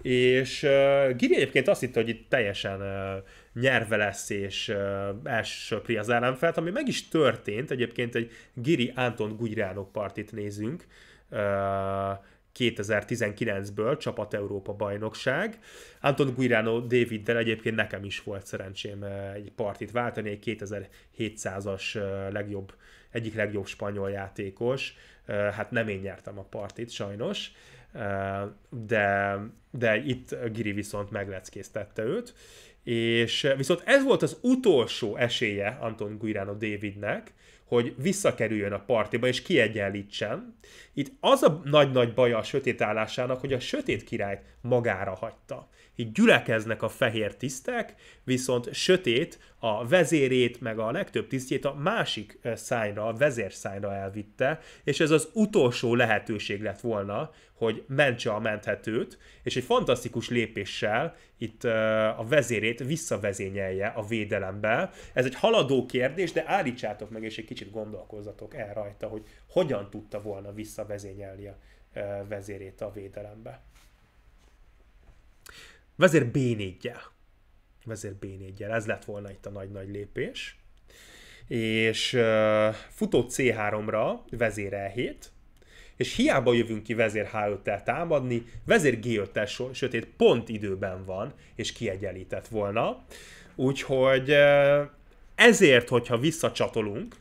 És uh, Giri egyébként azt hitte, hogy itt teljesen uh, nyerve lesz és uh, elsöpri az ellenfelt, ami meg is történt. Egyébként egy Giri Anton Gugyránok partit nézünk. Uh, 2019-ből csapat Európa bajnokság. Anton Guirano Daviddel egyébként nekem is volt szerencsém eh, egy partit váltani, egy 2700-as eh, legjobb, egyik legjobb spanyol játékos. Eh, hát nem én nyertem a partit sajnos, de, de itt Giri viszont megleckésztette őt. És viszont ez volt az utolsó esélye Anton Guirano Davidnek, hogy visszakerüljön a partiba és kiegyenlítsen. Itt az a nagy-nagy baja a sötét állásának, hogy a sötét király magára hagyta. Így gyülekeznek a fehér tisztek, viszont sötét a vezérét, meg a legtöbb tisztjét a másik szájra, a vezérszájra elvitte, és ez az utolsó lehetőség lett volna, hogy mentse a menthetőt, és egy fantasztikus lépéssel itt a vezérét visszavezényelje a védelembe. Ez egy haladó kérdés, de állítsátok meg, és egy kicsit gondolkozzatok el rajta, hogy hogyan tudta volna visszavezényelni a vezérét a védelembe. Vezér b 4 vezér b 4 Ez lett volna itt a nagy-nagy lépés. És uh, futó C3-ra vezér E7, és hiába jövünk ki vezér h 5 támadni, vezér G5-tel sötét pont időben van, és kiegyenlített volna. Úgyhogy ezért, hogyha visszacsatolunk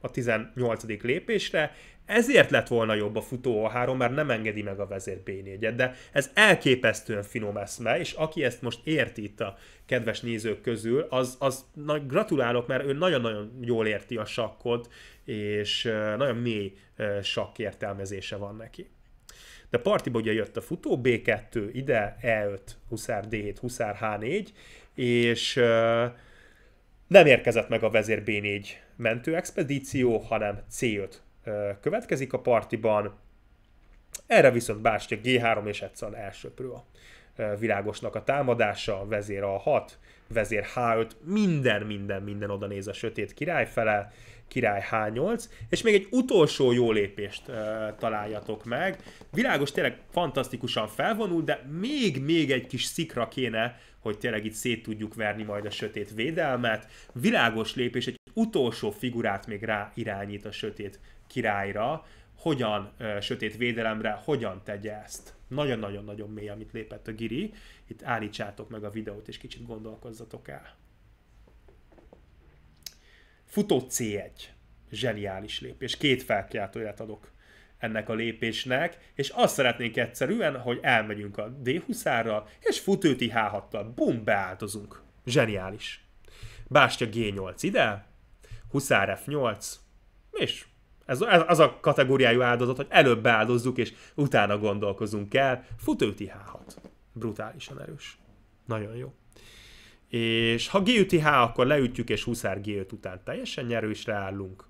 a 18. lépésre, ezért lett volna jobb a futó a három, mert nem engedi meg a vezér b de ez elképesztően finom eszme, és aki ezt most érti itt a kedves nézők közül, az, az na, gratulálok, mert ő nagyon-nagyon jól érti a sakkot, és nagyon mély sakk értelmezése van neki. De partiba ugye jött a futó, B2, ide E5, huszár D7, huszár H4, és nem érkezett meg a vezér B4 mentő expedíció, hanem C5 következik a partiban. Erre viszont Bástya G3 és Edson elsöprő a világosnak a támadása, vezér A6, vezér H5, minden, minden, minden oda néz a sötét király fele, király H8, és még egy utolsó jó lépést e, találjatok meg. Világos tényleg fantasztikusan felvonul, de még, még egy kis szikra kéne, hogy tényleg itt szét tudjuk verni majd a sötét védelmet. Világos lépés, egy utolsó figurát még rá irányít a sötét királyra, hogyan ö, sötét védelemre, hogyan tegye ezt. Nagyon-nagyon-nagyon mély, amit lépett a Giri. Itt állítsátok meg a videót, és kicsit gondolkozzatok el. Futó C1. Zseniális lépés. Két felkiáltóját adok ennek a lépésnek, és azt szeretnénk egyszerűen, hogy elmegyünk a d 20 és futőti H6-tal, bum, beáltozunk. Zseniális. Bástya G8 ide, Huszár F8, és ez, ez az a kategóriájú áldozat, hogy előbb beáldozzuk, és utána gondolkozunk el. Fut 5 H6. Brutálisan erős. Nagyon jó. És ha g H, akkor leütjük, és Huszár G5 után teljesen nyerősre állunk.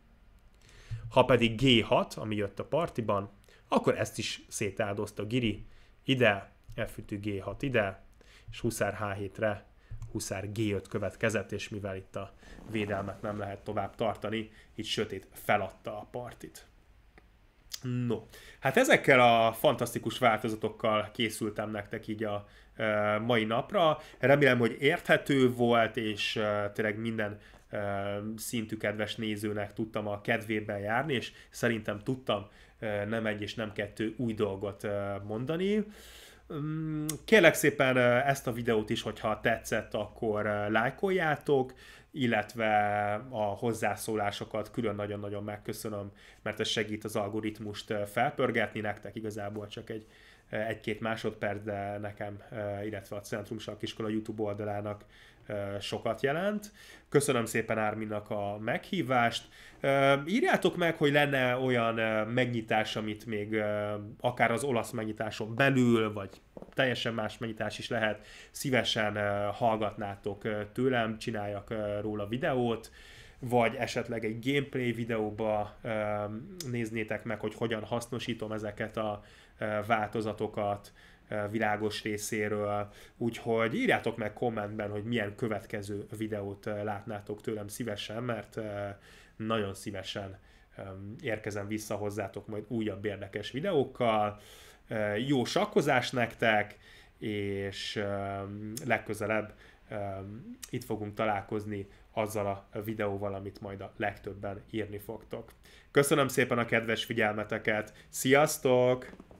Ha pedig G6, ami jött a partiban, akkor ezt is szétáldozta Giri. Ide, elfütő G6 ide, és Huszár H7-re Huszár G5 következett, és mivel itt a védelmet nem lehet tovább tartani, így sötét feladta a partit. No, hát ezekkel a fantasztikus változatokkal készültem nektek így a mai napra. Remélem, hogy érthető volt, és tényleg minden szintű kedves nézőnek tudtam a kedvében járni, és szerintem tudtam nem egy és nem kettő új dolgot mondani. Kérlek szépen ezt a videót is, hogyha tetszett, akkor lájkoljátok, illetve a hozzászólásokat külön nagyon-nagyon megköszönöm, mert ez segít az algoritmust felpörgetni nektek igazából csak egy egy-két másodperc, de nekem, illetve a Centrum Sarkiskola YouTube oldalának sokat jelent. Köszönöm szépen Árminak a meghívást. Írjátok meg, hogy lenne olyan megnyitás, amit még akár az olasz megnyitáson belül, vagy teljesen más megnyitás is lehet, szívesen hallgatnátok tőlem, csináljak róla videót vagy esetleg egy gameplay videóba néznétek meg, hogy hogyan hasznosítom ezeket a változatokat, világos részéről, úgyhogy írjátok meg kommentben, hogy milyen következő videót látnátok tőlem szívesen, mert nagyon szívesen érkezem vissza hozzátok majd újabb érdekes videókkal. Jó sakkozás nektek, és legközelebb itt fogunk találkozni azzal a videóval, amit majd a legtöbben írni fogtok. Köszönöm szépen a kedves figyelmeteket, sziasztok!